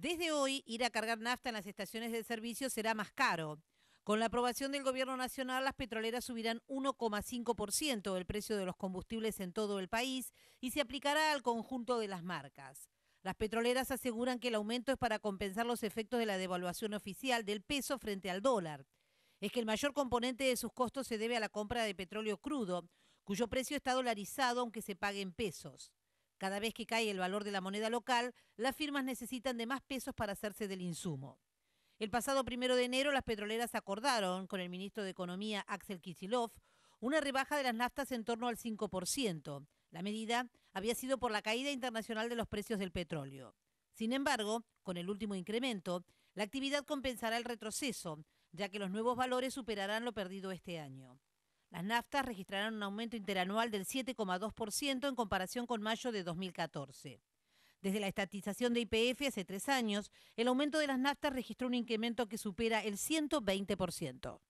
Desde hoy, ir a cargar nafta en las estaciones de servicio será más caro. Con la aprobación del Gobierno Nacional, las petroleras subirán 1,5% del precio de los combustibles en todo el país y se aplicará al conjunto de las marcas. Las petroleras aseguran que el aumento es para compensar los efectos de la devaluación oficial del peso frente al dólar. Es que el mayor componente de sus costos se debe a la compra de petróleo crudo, cuyo precio está dolarizado aunque se pague en pesos. Cada vez que cae el valor de la moneda local, las firmas necesitan de más pesos para hacerse del insumo. El pasado primero de enero, las petroleras acordaron con el ministro de Economía, Axel Kicillof, una rebaja de las naftas en torno al 5%. La medida había sido por la caída internacional de los precios del petróleo. Sin embargo, con el último incremento, la actividad compensará el retroceso, ya que los nuevos valores superarán lo perdido este año. Las naftas registrarán un aumento interanual del 7,2% en comparación con mayo de 2014. Desde la estatización de IPF hace tres años, el aumento de las naftas registró un incremento que supera el 120%.